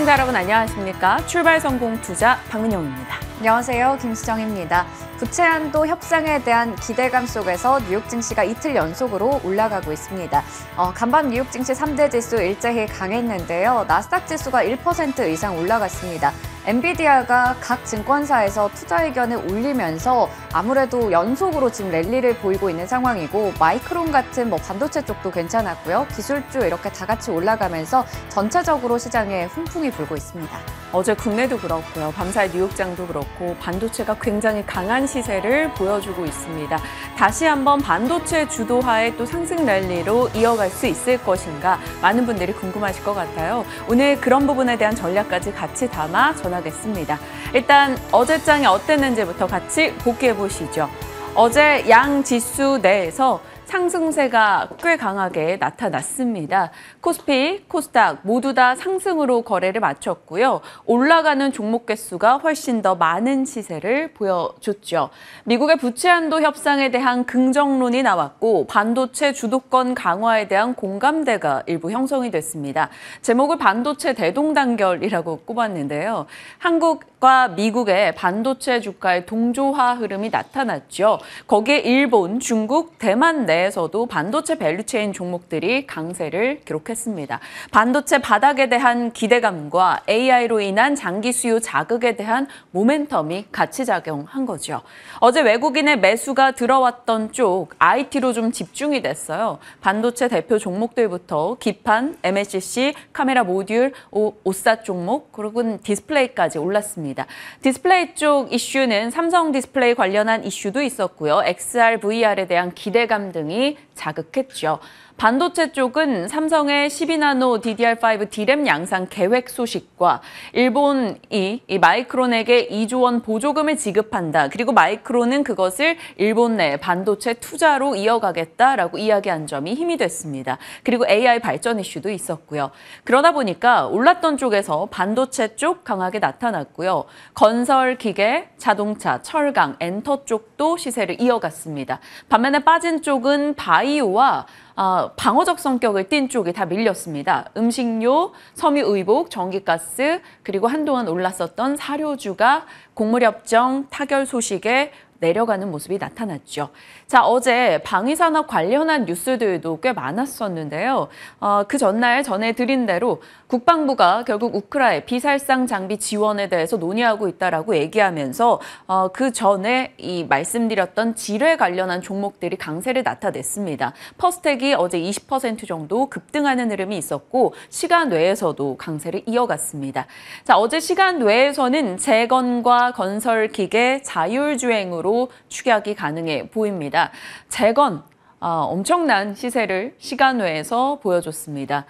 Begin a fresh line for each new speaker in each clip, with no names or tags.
시청자 여러분 안녕하십니까? 출발 성공 투자 박민영입니다. 안녕하세요. 김수정입니다. 부채 한도 협상에 대한 기대감 속에서 뉴욕 증시가 이틀 연속으로 올라가고 있습니다. 어, 간밤 뉴욕 증시 3대 지수 일제히 강했는데요. 나스닥 지수가 1% 이상 올라갔습니다. 엔비디아가 각 증권사에서 투자 의견을 올리면서 아무래도 연속으로 지금 랠리를 보이고 있는 상황이고 마이크론 같은 뭐 반도체 쪽도 괜찮았고요. 기술주 이렇게 다 같이 올라가면서 전체적으로 시장에 훈풍이 불고 있습니다.
어제 국내도 그렇고요. 밤사이 뉴욕장도 그렇고 반도체가 굉장히 강한 시세를 보여주고 있습니다. 다시 한번 반도체 주도하에 또 상승 랠리로 이어갈 수 있을 것인가 많은 분들이 궁금하실 것 같아요. 오늘 그런 부분에 대한 전략까지 같이 담아 전 전하겠습니다. 일단 어제장이 어땠는지부터 같이 복귀해 보시죠. 어제 양 지수 내에서 상승세가 꽤 강하게 나타났습니다. 코스피, 코스닥 모두 다 상승으로 거래를 마쳤고요. 올라가는 종목 개수가 훨씬 더 많은 시세를 보여줬죠. 미국의 부채 한도 협상에 대한 긍정론이 나왔고 반도체 주도권 강화에 대한 공감대가 일부 형성이 됐습니다. 제목을 반도체 대동단결이라고 꼽았는데요. 한국과 미국의 반도체 주가의 동조화 흐름이 나타났죠. 거기에 일본, 중국, 대만 내에서도 반도체 밸류체인 종목들이 강세를 기록했습니다. 지적했습니다. 반도체 바닥에 대한 기대감과 AI로 인한 장기 수요 자극에 대한 모멘텀이 같이 작용한 거죠. 어제 외국인의 매수가 들어왔던 쪽 IT로 좀 집중이 됐어요. 반도체 대표 종목들부터 기판, MLCC, 카메라 모듈, 오사 종목, 그리고 디스플레이까지 올랐습니다. 디스플레이 쪽 이슈는 삼성 디스플레이 관련한 이슈도 있었고요. XR, VR에 대한 기대감 등이 자극했죠. 반도체 쪽은 삼성의 12나노 DDR5 D램 양산 계획 소식과 일본이 마이크론에게 2조 원 보조금을 지급한다. 그리고 마이크론은 그것을 일본 내 반도체 투자로 이어가겠다라고 이야기한 점이 힘이 됐습니다. 그리고 AI 발전 이슈도 있었고요. 그러다 보니까 올랐던 쪽에서 반도체 쪽 강하게 나타났고요. 건설, 기계, 자동차, 철강, 엔터 쪽도 시세를 이어갔습니다. 반면에 빠진 쪽은 바이오와 어, 방어적 성격을 띤 쪽이 다 밀렸습니다. 음식료, 섬유의복, 전기가스 그리고 한동안 올랐었던 사료주가 곡물협정 타결 소식에 내려가는 모습이 나타났죠. 자, 어제 방위산업 관련한 뉴스들도 꽤 많았었는데요. 어, 그 전날 전해드린 대로 국방부가 결국 우크라이 비살상 장비 지원에 대해서 논의하고 있다라고 얘기하면서 어, 그 전에 이 말씀드렸던 질에 관련한 종목들이 강세를 나타냈습니다. 퍼스텍이 어제 20% 정도 급등하는 흐름이 있었고 시간 외에서도 강세를 이어갔습니다. 자, 어제 시간 외에서는 재건과 건설 기계 자율주행으로 축약이 가능해 보입니다. 있습니다. 재건 아, 엄청난 시세를 시간 외에서 보여줬습니다.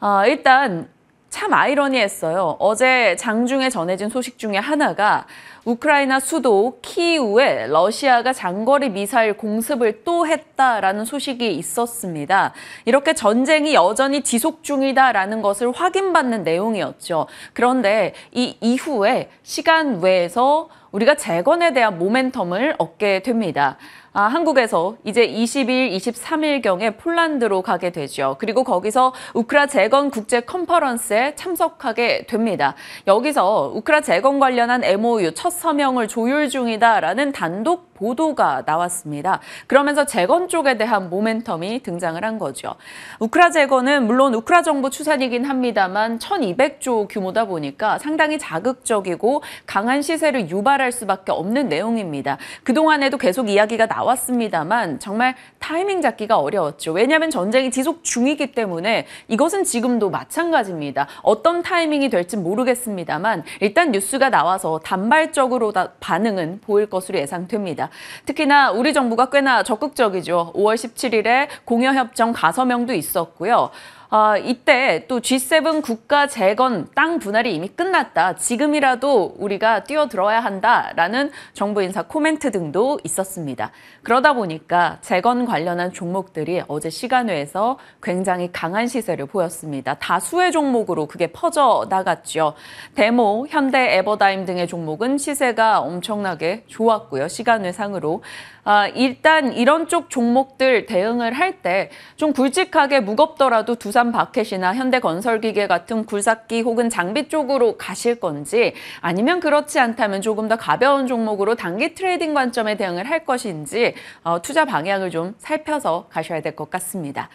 아, 일단 참 아이러니했어요. 어제 장중에 전해진 소식 중에 하나가 우크라이나 수도 키우에 러시아가 장거리 미사일 공습을 또 했다라는 소식이 있었습니다. 이렇게 전쟁이 여전히 지속 중이다라는 것을 확인받는 내용이었죠. 그런데 이 이후에 시간 외에서 우리가 재건에 대한 모멘텀을 얻게 됩니다. 아, 한국에서 이제 22일, 23일경에 폴란드로 가게 되죠. 그리고 거기서 우크라 재건 국제 컨퍼런스에 참석하게 됩니다. 여기서 우크라 재건 관련한 MOU 첫 서명을 조율 중이다라는 단독 보도가 나왔습니다. 그러면서 재건 쪽에 대한 모멘텀이 등장을 한 거죠. 우크라 재건은 물론 우크라 정부 추산이긴 합니다만 1200조 규모다 보니까 상당히 자극적이고 강한 시세를 유발할 수밖에 없는 내용입니다. 그동안에도 계속 이야기가 나왔습니다만 정말 타이밍 잡기가 어려웠죠. 왜냐하면 전쟁이 지속 중이기 때문에 이것은 지금도 마찬가지입니다. 어떤 타이밍이 될지 모르겠습니다만 일단 뉴스가 나와서 단발적으로 반응은 보일 것으로 예상됩니다. 있습니다. 특히나 우리 정부가 꽤나 적극적이죠. 5월 17일에 공여협정 가서명도 있었고요. 아, 이때 또 G7 국가 재건 땅 분할이 이미 끝났다. 지금이라도 우리가 뛰어들어야 한다라는 정부 인사 코멘트 등도 있었습니다. 그러다 보니까 재건 관련한 종목들이 어제 시간회에서 굉장히 강한 시세를 보였습니다. 다수의 종목으로 그게 퍼져 나갔죠. 데모, 현대 에버다임 등의 종목은 시세가 엄청나게 좋았고요. 시간회 상으로 아, 일단 이런 쪽 종목들 대응을 할 때 좀 굵직하게 무겁더라도 두산 바켓이나 현대건설기계 같은 굴삭기 혹은 장비 쪽으로 가실 건지 아니면 그렇지 않다면 조금 더 가벼운 종목으로 단기 트레이딩 관점에 대응을 할 것인지 어, 투자 방향을 좀 살펴서 가셔야 될 것 같습니다.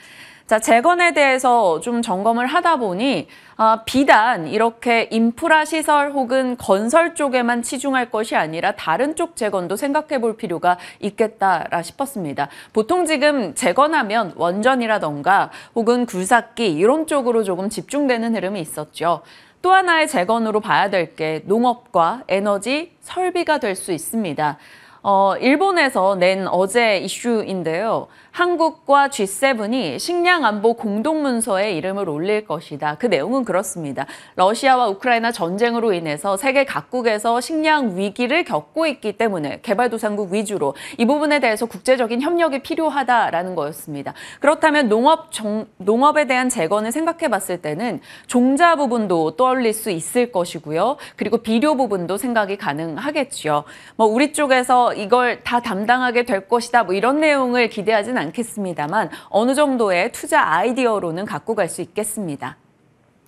자, 재건에 대해서 좀 점검을 하다 보니 아, 비단 이렇게 인프라 시설 혹은 건설 쪽에만 치중할 것이 아니라 다른 쪽 재건도 생각해 볼 필요가 있겠다라 싶었습니다. 보통 지금 재건하면 원전이라던가 혹은 굴삭기 이런 쪽으로 조금 집중되는 흐름이 있었죠. 또 하나의 재건으로 봐야 될 게 농업과 에너지, 설비가 될 수 있습니다. 어, 일본에서 낸 어제 이슈인데요. 한국과 G7이 식량 안보 공동문서에 이름을 올릴 것이다. 그 내용은 그렇습니다. 러시아와 우크라이나 전쟁으로 인해서 세계 각국에서 식량 위기를 겪고 있기 때문에 개발도상국 위주로 이 부분에 대해서 국제적인 협력이 필요하다라는 거였습니다. 그렇다면 농업 정, 농업에 대한 재건을 생각해 봤을 때는 종자 부분도 떠올릴 수 있을 것이고요. 그리고 비료 부분도 생각이 가능하겠지요. 뭐 우리 쪽에서 이걸 다 담당하게 될 것이다 뭐 이런 내용을 기대하진 않겠습니다만 어느 정도의 투자 아이디어로는 갖고 갈 수 있겠습니다.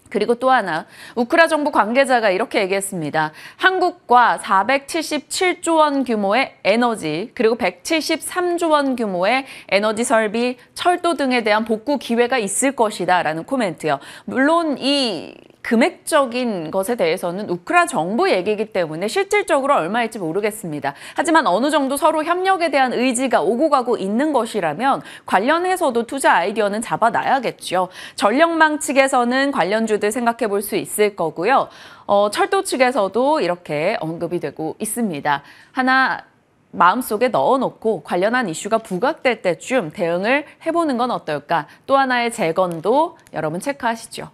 그리고 또 하나 우크라 정부 관계자가 이렇게 얘기했습니다. 한국과 477조 원 규모의 에너지 그리고 173조 원 규모의 에너지 설비, 철도 등에 대한 복구 기회가 있을 것이다라는 코멘트요. 물론 이 금액적인 것에 대해서는 우크라 정부 얘기이기 때문에 실질적으로 얼마일지 모르겠습니다. 하지만 어느 정도 서로 협력에 대한 의지가 오고 가고 있는 것이라면 관련해서도 투자 아이디어는 잡아놔야겠죠. 전력망 측에서는 관련주들 생각해 볼 수 있을 거고요. 어, 철도 측에서도 이렇게 언급이 되고 있습니다. 하나 마음속에 넣어놓고 관련한 이슈가 부각될 때쯤 대응을 해보는 건 어떨까? 또 하나의 재건도 여러분 체크하시죠.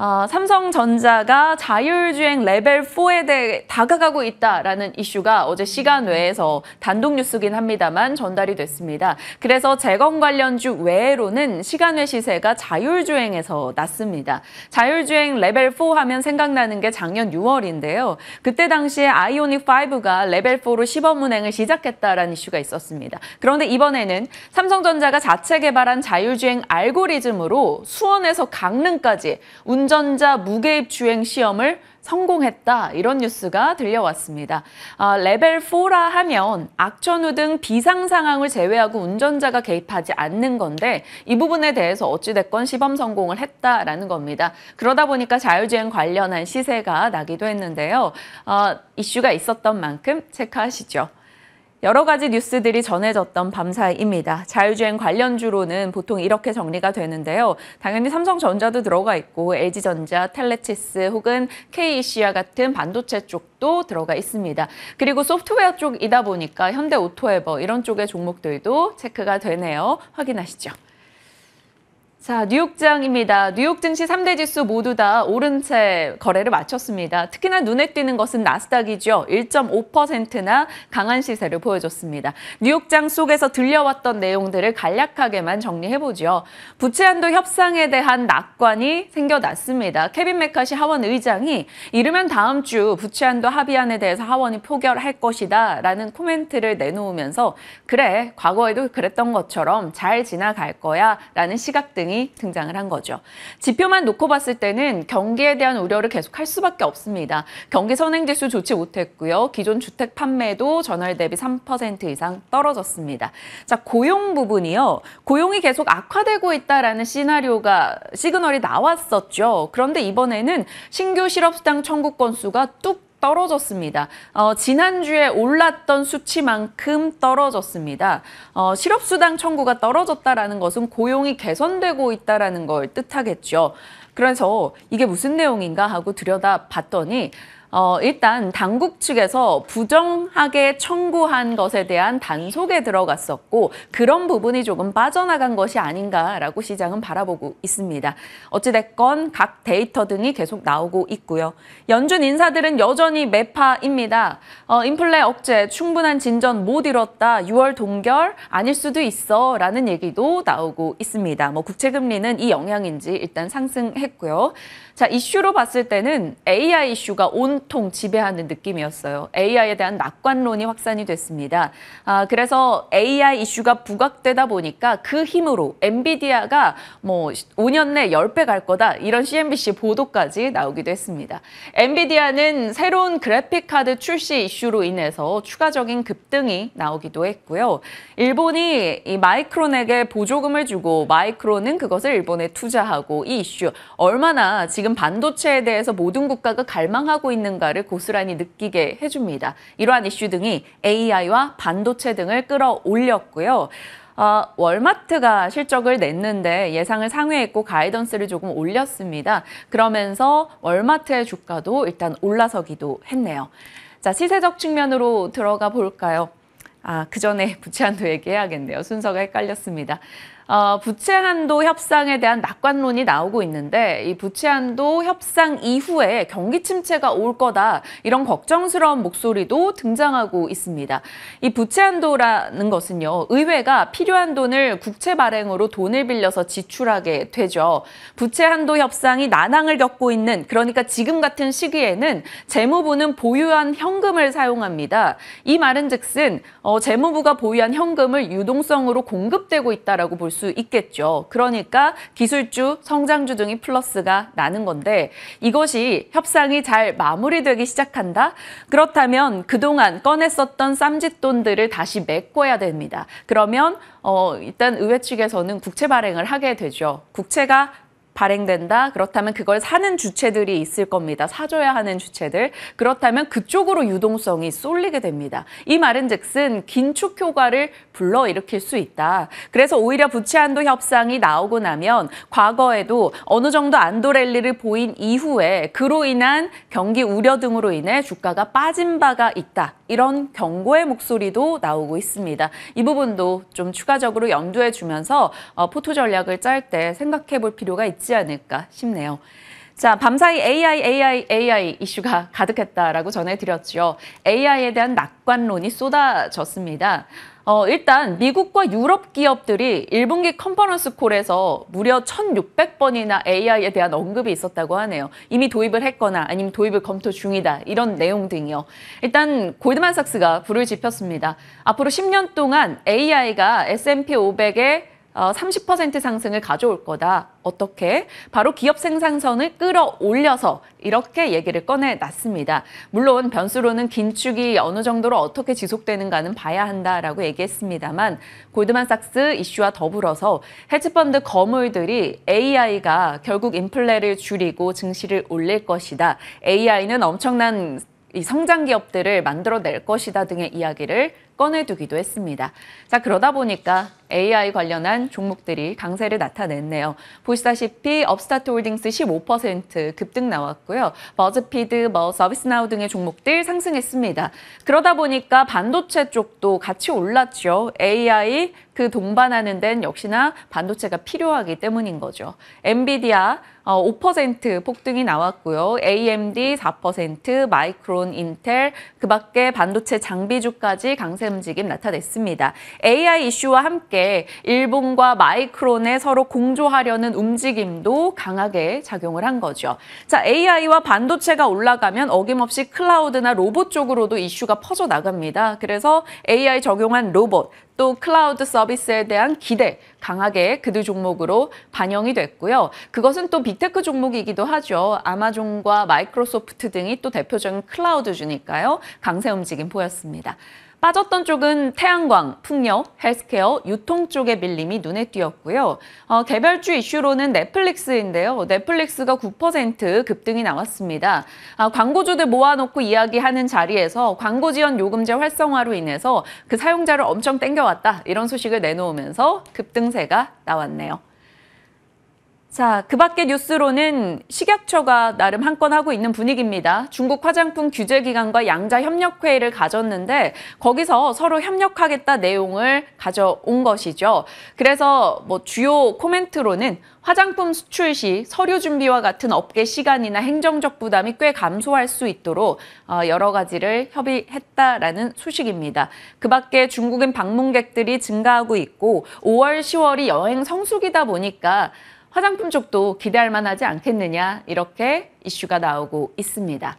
어, 삼성전자가 자율주행 레벨 4에 대해 다가가고 있다라는 이슈가 어제 시간 외에서 단독 뉴스긴 합니다만 전달이 됐습니다. 그래서 재건 관련주 외로는 시간 외 시세가 자율주행에서 났습니다. 자율주행 레벨 4 하면 생각나는 게 작년 6월인데요. 그때 당시에 아이오닉 5가 레벨 4로 시범 운행을 시작했다라는 이슈가 있었습니다. 그런데 이번에는 삼성전자가 자체 개발한 자율주행 알고리즘으로 수원에서 강릉까지 운 운전자 무계입 주행 시험을 성공했다 이런 뉴스가 들려왔습니다. 아, 레벨 4라 하면 악천후 등 비상 상황을 제외하고 운전자가 개입하지 않는 건데 이 부분에 대해서 어찌됐건 시범 성공을 했다라는 겁니다. 그러다 보니까 자율주행 관련한 시세가 나기도 했는데요. 아, 이슈가 있었던 만큼 체크하시죠. 여러 가지 뉴스들이 전해졌던 밤사이입니다. 자율주행 관련 주로는 보통 이렇게 정리가 되는데요. 당연히 삼성전자도 들어가 있고 LG전자, 텔레치스 혹은 KEC와 같은 반도체 쪽도 들어가 있습니다. 그리고 소프트웨어 쪽이다 보니까 현대오토에버 이런 쪽의 종목들도 체크가 되네요. 확인하시죠. 자, 뉴욕장입니다. 뉴욕 증시 3대 지수 모두 다 오른 채 거래를 마쳤습니다. 특히나 눈에 띄는 것은 나스닥이죠. 1.5%나 강한 시세를 보여줬습니다. 뉴욕장 속에서 들려왔던 내용들을 간략하게만 정리해보죠. 부채한도 협상에 대한 낙관이 생겨났습니다. 케빈 메카시 하원 의장이 이르면 다음 주 부채한도 합의안에 대해서 하원이 포결할 것이다 라는 코멘트를 내놓으면서 그래, 과거에도 그랬던 것처럼 잘 지나갈 거야 라는 시각 등이 등장을 한 거죠. 지표만 놓고 봤을 때는 경기에 대한 우려를 계속할 수밖에 없습니다. 경기 선행지수 좋지 못했고요. 기존 주택 판매도 전월 대비 3% 이상 떨어졌습니다. 자 고용 부분이요. 고용이 계속 악화되고 있다라는 시나리오가 시그널이 나왔었죠. 그런데 이번에는 신규 실업수당 청구 건수가 뚝 떨어졌습니다. 어, 지난주에 올랐던 수치만큼 떨어졌습니다. 어, 실업수당 청구가 떨어졌다라는 것은 고용이 개선되고 있다라는 걸 뜻하겠죠. 그래서 이게 무슨 내용인가 하고 들여다봤더니 어, 일단 당국 측에서 부정하게 청구한 것에 대한 단속에 들어갔었고 그런 부분이 조금 빠져나간 것이 아닌가라고 시장은 바라보고 있습니다. 어찌됐건 각 데이터 등이 계속 나오고 있고요. 연준 인사들은 여전히 매파입니다. 어, 인플레 억제 충분한 진전 못 이뤘다. 6월 동결 아닐 수도 있어 라는 얘기도 나오고 있습니다. 뭐 국채금리는 이 영향인지 일단 상승했고요. 자 이슈로 봤을 때는 AI 이슈가 온 온통 지배하는 느낌이었어요. AI에 대한 낙관론이 확산이 됐습니다. 아, 그래서 AI 이슈가 부각되다 보니까 그 힘으로 엔비디아가 뭐 5년 내 10배 갈 거다 이런 CNBC 보도까지 나오기도 했습니다. 엔비디아는 새로운 그래픽카드 출시 이슈로 인해서 추가적인 급등이 나오기도 했고요. 일본이 이 마이크론에게 보조금을 주고 마이크론은 그것을 일본에 투자하고 이 이슈 얼마나 지금 반도체에 대해서 모든 국가가 갈망하고 있는 있는가를 고스란히 느끼게 해줍니다. 이러한 이슈 등이 AI와 반도체 등을 끌어올렸고요. 어, 월마트가 실적을 냈는데 예상을 상회했고 가이던스를 조금 올렸습니다. 그러면서 월마트의 주가도 일단 올라서기도 했네요. 자, 시세적 측면으로 들어가 볼까요? 아, 그 전에 부채한도 얘기해야겠네요. 순서가 헷갈렸습니다. 어, 부채 한도 협상에 대한 낙관론이 나오고 있는데 이 부채 한도 협상 이후에 경기 침체가 올 거다 이런 걱정스러운 목소리도 등장하고 있습니다. 이 부채 한도라는 것은요. 의회가 필요한 돈을 국채 발행으로 돈을 빌려서 지출하게 되죠. 부채 한도 협상이 난항을 겪고 있는 그러니까 지금 같은 시기에는 재무부는 보유한 현금을 사용합니다. 이 말은즉슨 어, 재무부가 보유한 현금을 유동성으로 공급되고 있다라고 볼수 수 있겠죠. 그러니까 기술주, 성장주 등이 플러스가 나는 건데 이것이 협상이 잘 마무리되기 시작한다? 그렇다면 그동안 꺼냈었던 쌈짓돈들을 다시 메꿔야 됩니다. 그러면 어, 일단 의회 측에서는 국채 발행을 하게 되죠. 국채가 발행된다. 그렇다면 그걸 사는 주체들이 있을 겁니다. 사줘야 하는 주체들. 그렇다면 그쪽으로 유동성이 쏠리게 됩니다. 이 말은즉슨 긴축 효과를 불러일으킬 수 있다. 그래서 오히려 부채 한도 협상이 나오고 나면 과거에도 어느 정도 안도 랠리를 보인 이후에 그로 인한 경기 우려 등으로 인해 주가가 빠진 바가 있다. 이런 경고의 목소리도 나오고 있습니다. 이 부분도 좀 추가적으로 염두해 주면서 어, 포토 전략을 짤 때 생각해 볼 필요가 있지 있지 않을까 싶네요. 자, 밤사이 AI, AI, AI 이슈가 가득했다라고 전해드렸죠. AI에 대한 낙관론이 쏟아졌습니다. 어, 일단 미국과 유럽 기업들이 1분기 컨퍼런스 콜에서 무려 1,600번이나 AI에 대한 언급이 있었다고 하네요. 이미 도입을 했거나 아니면 도입을 검토 중이다. 이런 내용 등이요. 일단 골드만삭스가 불을 지폈습니다. 앞으로 10년 동안 AI가 S&P 500에 30% 어, 상승을 가져올 거다. 어떻게? 바로 기업 생산선을 끌어올려서 이렇게 얘기를 꺼내놨습니다. 물론 변수로는 긴축이 어느 정도로 어떻게 지속되는가는 봐야 한다라고 얘기했습니다만 골드만삭스 이슈와 더불어서 헤지펀드 거물들이 AI가 결국 인플레를 줄이고 증시를 올릴 것이다. AI는 엄청난 이 성장 기업들을 만들어낼 것이다 등의 이야기를 꺼내두기도 했습니다. 자, 그러다 보니까 AI 관련한 종목들이 강세를 나타냈네요. 보시다시피 업스타트 홀딩스 15% 급등 나왔고요. 버즈피드, 뭐 서비스나우 등의 종목들 상승했습니다. 그러다 보니까 반도체 쪽도 같이 올랐죠. AI 그 동반하는 데는 역시나 반도체가 필요하기 때문인 거죠. 엔비디아 5% 어, 폭등이 나왔고요. AMD 4%, 마이크론, 인텔, 그 밖에 반도체 장비주까지 강세 움직임 나타냈습니다. AI 이슈와 함께 일본과 마이크론의 서로 공조하려는 움직임도 강하게 작용을 한 거죠. 자, AI와 반도체가 올라가면 어김없이 클라우드나 로봇 쪽으로도 이슈가 퍼져나갑니다. 그래서 AI 적용한 로봇, 또 클라우드 서비스에 대한 기대 강하게 그들 종목으로 반영이 됐고요. 그것은 또 빅테크 종목이기도 하죠. 아마존과 마이크로소프트 등이 또 대표적인 클라우드주니까요. 강세 움직임 보였습니다. 빠졌던 쪽은 태양광, 풍력, 헬스케어, 유통 쪽의 밀림이 눈에 띄었고요. 어, 개별주 이슈로는 넷플릭스인데요. 넷플릭스가 9% 급등이 나왔습니다. 아, 광고주들 모아놓고 이야기하는 자리에서 광고 지원 요금제 활성화로 인해서 그 사용자를 엄청 땡겨왔다 이런 소식을 내놓으면서 급등세가 나왔네요. 자, 그 밖의 뉴스로는 식약처가 나름 한 건 하고 있는 분위기입니다. 중국 화장품 규제기관과 양자협력회의를 가졌는데 거기서 서로 협력하겠다 내용을 가져온 것이죠. 그래서 뭐 주요 코멘트로는 화장품 수출 시 서류 준비와 같은 업계 시간이나 행정적 부담이 꽤 감소할 수 있도록 어, 여러 가지를 협의했다라는 소식입니다. 그 밖에 중국인 방문객들이 증가하고 있고 5월, 10월이 여행 성수기다 보니까 화장품 쪽도 기대할 만하지 않겠느냐 이렇게 이슈가 나오고 있습니다.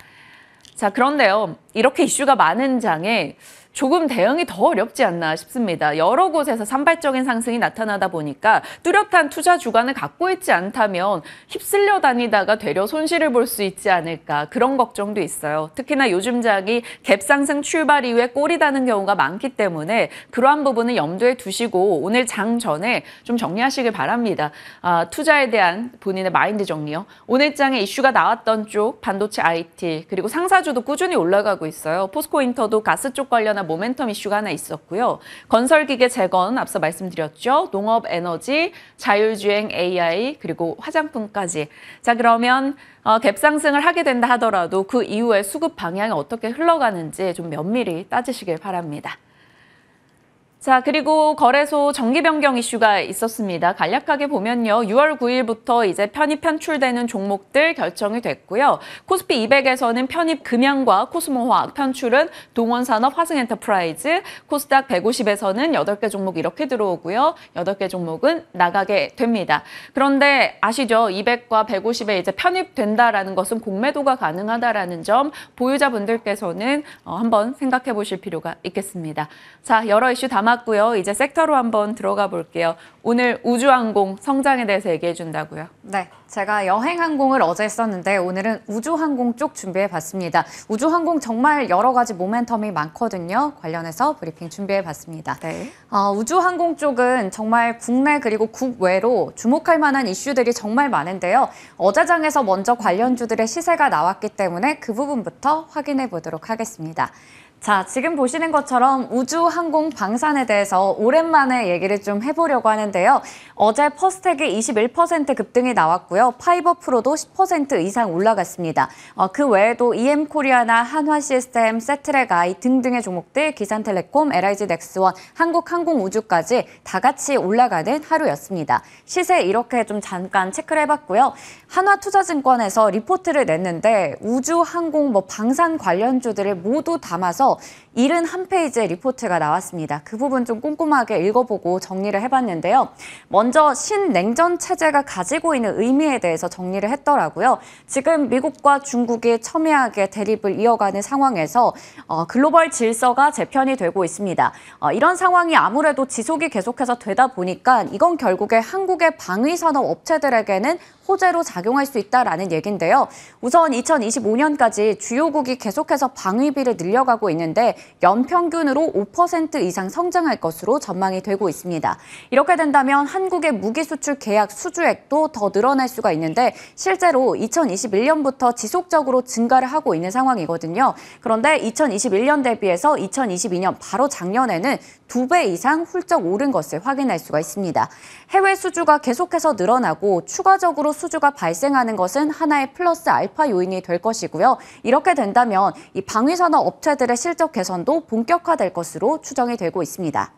자, 그런데요. 이렇게 이슈가 많은 장에 조금 대응이 더 어렵지 않나 싶습니다. 여러 곳에서 산발적인 상승이 나타나다 보니까 뚜렷한 투자 주관을 갖고 있지 않다면 휩쓸려 다니다가 되려 손실을 볼 수 있지 않을까 그런 걱정도 있어요. 특히나 요즘 작이 갭 상승 출발 이후에 꼬리 다는 경우가 많기 때문에 그러한 부분은 염두에 두시고 오늘 장 전에 좀 정리하시길 바랍니다. 아, 투자에 대한 본인의 마인드 정리요. 오늘 장에 이슈가 나왔던 쪽 반도체 IT 그리고 상사주도 꾸준히 올라가고 있어요. 포스코 인터도 가스 쪽 관련한 모멘텀 이슈가 하나 있었고요. 건설기계 재건 앞서 말씀드렸죠. 농업, 에너지, 자율주행, AI 그리고 화장품까지. 자 그러면 어, 갭상승을 하게 된다 하더라도 그 이후에 수급 방향이 어떻게 흘러가는지 좀 면밀히 따지시길 바랍니다. 자, 그리고 거래소 정기 변경 이슈가 있었습니다. 간략하게 보면요. 6월 9일부터 이제 편입 편출되는 종목들 결정이 됐고요. 코스피 200에서는 편입 금양과 코스모화학 편출은 동원산업 화승엔터프라이즈, 코스닥 150에서는 8개 종목 이렇게 들어오고요. 8개 종목은 나가게 됩니다. 그런데 아시죠? 200과 150에 이제 편입된다라는 것은 공매도가 가능하다라는 점 보유자분들께서는 어, 한번 생각해 보실 필요가 있겠습니다. 자, 여러 이슈 다아 남았고요. 이제 섹터로 한번 들어가 볼게요. 오늘 우주항공 성장에 대해서 얘기해 준다고요.
네. 제가 여행항공을 어제 했었는데 오늘은 우주항공 쪽 준비해 봤습니다. 우주항공 정말 여러 가지 모멘텀이 많거든요. 관련해서 브리핑 준비해 봤습니다. 네. 어, 우주항공 쪽은 정말 국내 그리고 국외로 주목할 만한 이슈들이 정말 많은데요. 어제장에서 먼저 관련주들의 시세가 나왔기 때문에 그 부분부터 확인해 보도록 하겠습니다. 자, 지금 보시는 것처럼 우주항공 방산에 대해서 오랜만에 얘기를 좀 해보려고 하는데요. 어제 퍼스텍이 21% 급등이 나왔고요. 파이버 프로도 10% 이상 올라갔습니다. 어, 그 외에도 EM코리아나 한화시스템, 세트랙 아이 등등의 종목들, 기산텔레콤, LIG 넥스원, 한국항공우주까지 다 같이 올라가는 하루였습니다. 시세 이렇게 좀 잠깐 체크를 해봤고요. 한화투자증권에서 리포트를 냈는데 우주항공 뭐 방산 관련주들을 모두 담아서 관련해 71페이지의 리포트가 나왔습니다. 그 부분 좀 꼼꼼하게 읽어보고 정리를 해봤는데요. 먼저 신냉전 체제가 가지고 있는 의미에 대해서 정리를 했더라고요. 지금 미국과 중국이 첨예하게 대립을 이어가는 상황에서 어, 글로벌 질서가 재편이 되고 있습니다. 어, 이런 상황이 아무래도 지속이 계속해서 되다 보니까 이건 결국에 한국의 방위산업 업체들에게는 호재로 작용할 수 있다라는 얘긴데요. 우선 2025년까지 주요국이 계속해서 방위비를 늘려가고 있는데 연평균으로 5% 이상 성장할 것으로 전망이 되고 있습니다. 이렇게 된다면 한국의 무기 수출 계약 수주액도 더 늘어날 수가 있는데 실제로 2021년부터 지속적으로 증가를 하고 있는 상황이거든요. 그런데 2021년 대비해서 2022년 바로 작년에는 두배 이상 훌쩍 오른 것을 확인할 수가 있습니다. 해외 수주가 계속해서 늘어나고 추가적으로 수주가 발생하는 것은 하나의 플러스 알파 요인이 될 것이고요. 이렇게 된다면 이 방위산업 업체들의 실적 개선도 본격화될 것으로 추정이 되고 있습니다.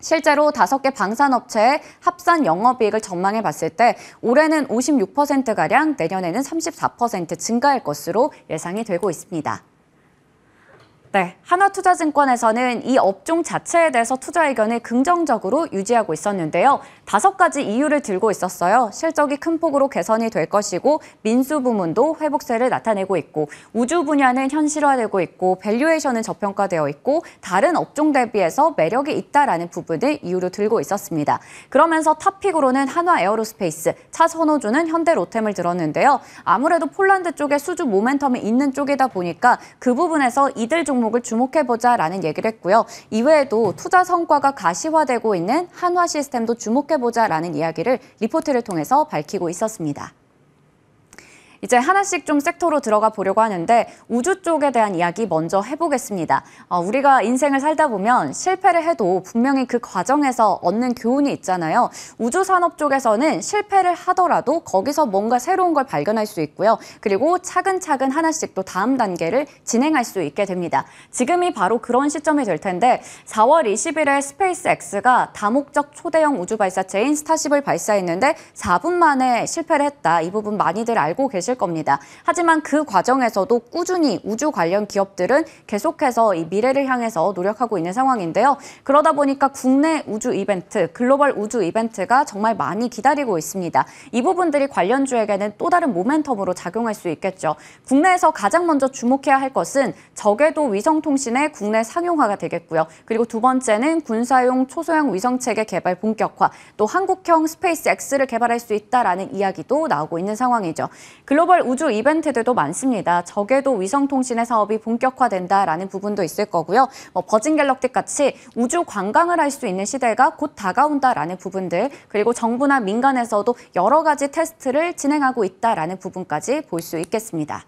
실제로 다섯 개 방산업체의 합산 영업이익을 전망해 봤을 때 올해는 56%가량, 내년에는 34% 증가할 것으로 예상이 되고 있습니다. 네, 하나투자증권에서는 이 업종 자체에 대해서 투자 의견을 긍정적으로 유지하고 있었는데요. 다섯 가지 이유를 들고 있었어요. 실적이 큰 폭으로 개선이 될 것이고 민수 부문도 회복세를 나타내고 있고 우주 분야는 현실화되고 있고 밸류에이션은 저평가되어 있고 다른 업종 대비해서 매력이 있다라는 부분을 이유로 들고 있었습니다. 그러면서 탑픽으로는 한화 에어로스페이스, 차선호주는 현대로템을 들었는데요. 아무래도 폴란드 쪽에 수주 모멘텀이 있는 쪽이다 보니까 그 부분에서 이들 종 종목을 주목해보자라는 얘기를 했고요. 이외에도 투자 성과가 가시화되고 있는 한화 시스템도 주목해보자라는 이야기를 리포트를 통해서 밝히고 있었습니다. 이제 하나씩 좀 섹터로 들어가 보려고 하는데 우주 쪽에 대한 이야기 먼저 해보겠습니다. 어, 우리가 인생을 살다 보면 실패를 해도 분명히 그 과정에서 얻는 교훈이 있잖아요. 우주 산업 쪽에서는 실패를 하더라도 거기서 뭔가 새로운 걸 발견할 수 있고요. 그리고 차근차근 하나씩 또 다음 단계를 진행할 수 있게 됩니다. 지금이 바로 그런 시점이 될 텐데 4월 20일에 스페이스X가 다목적 초대형 우주 발사체인 스타쉽을 발사했는데 4분 만에 실패를 했다. 이 부분 많이들 알고 계시 계실 겁니다. 하지만 그 과정에서도 꾸준히 우주 관련 기업들은 계속해서 이 미래를 향해서 노력하고 있는 상황인데요. 그러다 보니까 국내 우주 이벤트, 글로벌 우주 이벤트가 정말 많이 기다리고 있습니다. 이 부분들이 관련주에게는 또 다른 모멘텀으로 작용할 수 있겠죠. 국내에서 가장 먼저 주목해야 할 것은 저궤도 위성통신의 국내 상용화가 되겠고요. 그리고 두 번째는 군사용 초소형 위성체계 개발 본격화, 또 한국형 스페이스 X를 개발할 수 있다라는 이야기도 나오고 있는 상황이죠. 글로벌 우주 이벤트들도 많습니다. 적외도 위성통신의 사업이 본격화된다라는 부분도 있을 거고요. 뭐 버진 갤럭틱 같이 우주 관광을 할 수 있는 시대가 곧 다가온다라는 부분들 그리고 정부나 민간에서도 여러 가지 테스트를 진행하고 있다라는 부분까지 볼 수 있겠습니다.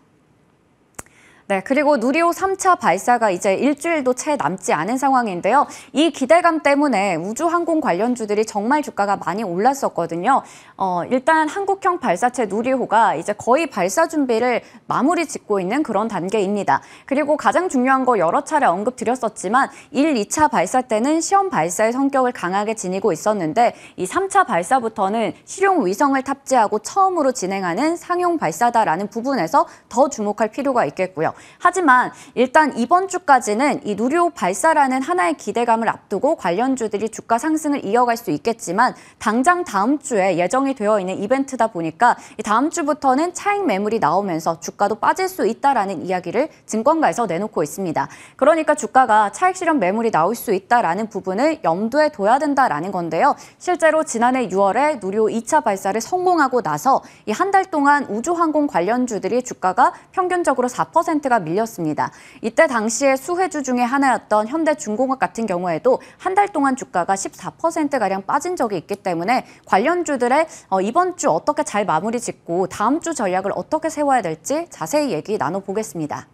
네, 그리고 누리호 3차 발사가 이제 일주일도 채 남지 않은 상황인데요. 이 기대감 때문에 우주항공 관련주들이 정말 주가가 많이 올랐었거든요. 어, 일단 한국형 발사체 누리호가 이제 거의 발사 준비를 마무리 짓고 있는 그런 단계입니다. 그리고 가장 중요한 거 여러 차례 언급드렸었지만 1, 2차 발사 때는 시험 발사의 성격을 강하게 지니고 있었는데 이 3차 발사부터는 실용 위성을 탑재하고 처음으로 진행하는 상용 발사다라는 부분에서 더 주목할 필요가 있겠고요. 하지만 일단 이번 주까지는 이 누리호 발사라는 하나의 기대감을 앞두고 관련주들이 주가 상승을 이어갈 수 있겠지만 당장 다음 주에 예정이 되어 있는 이벤트다 보니까 다음 주부터는 차익 매물이 나오면서 주가도 빠질 수 있다라는 이야기를 증권가에서 내놓고 있습니다. 그러니까 주가가 차익 실현 매물이 나올 수 있다라는 부분을 염두에 둬야 된다라는 건데요. 실제로 지난해 6월에 누리호 2차 발사를 성공하고 나서 이 한 달 동안 우주항공 관련주들이 주가가 평균적으로 4% 10%가 밀렸습니다. 이때 당시에 수혜주 중에 하나였던 현대중공업 같은 경우에도 한 달 동안 주가가 14%가량 빠진 적이 있기 때문에 관련주들의 어, 이번 주 어떻게 잘 마무리 짓고 다음 주 전략을 어떻게 세워야 될지 자세히 얘기 나눠보겠습니다.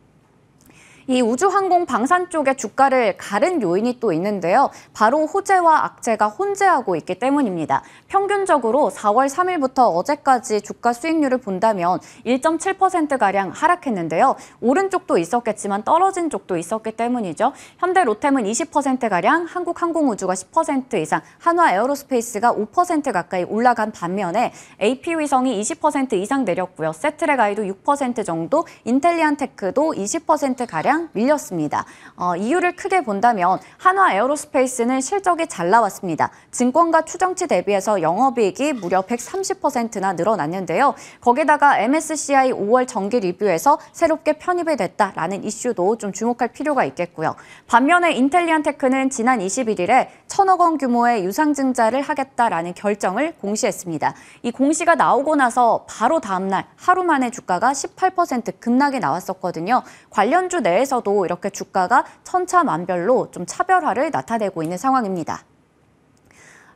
이 우주항공 방산 쪽의 주가를 가른 요인이 또 있는데요. 바로 호재와 악재가 혼재하고 있기 때문입니다. 평균적으로 4월 3일부터 어제까지 주가 수익률을 본다면 1.7%가량 하락했는데요. 오른 쪽도 있었겠지만 떨어진 쪽도 있었기 때문이죠. 현대로템은 20%가량, 한국항공우주가 10% 이상, 한화에어로스페이스가 5% 가까이 올라간 반면에 AP위성이 20% 이상 내렸고요. 세트레가이도 6% 정도, 인텔리안테크도 20%가량 가장 밀렸습니다. 어, 이유를 크게 본다면 한화 에어로스페이스는 실적이 잘 나왔습니다. 증권가 추정치 대비해서 영업이익이 무려 130%나 늘어났는데요. 거기다가 MSCI 5월 정기 리뷰에서 새롭게 편입이 됐다라는 이슈도 좀 주목할 필요가 있겠고요. 반면에 인텔리안테크는 지난 21일에 천억 원 규모의 유상증자를 하겠다라는 결정을 공시했습니다. 이 공시가 나오고 나서 바로 다음날 하루 만에 주가가 18% 급락이 나왔었거든요. 관련주 내에 내에서도 이렇게 주가가 천차만별로 좀 차별화를 나타내고 있는 상황입니다.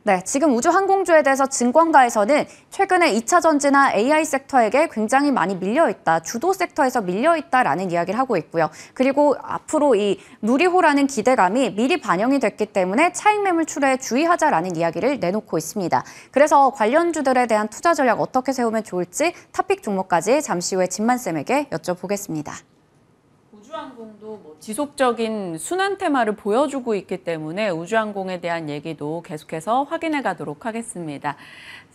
네, 지금 우주항공주에 대해서 증권가에서는 최근에 2차 전지나 AI 섹터에게 굉장히 많이 밀려있다, 주도 섹터에서 밀려있다라는 이야기를 하고 있고요. 그리고 앞으로 이 누리호라는 기대감이 미리 반영이 됐기 때문에 차익 매물 출에 주의하자라는 이야기를 내놓고 있습니다. 그래서 관련주들에 대한 투자 전략 어떻게 세우면 좋을지 탑픽 종목까지 잠시 후에 진만쌤에게 여쭤보겠습니다.
우주항공도 뭐 지속적인 순환 테마를 보여주고 있기 때문에 우주항공에 대한 얘기도 계속해서 확인해 가도록 하겠습니다.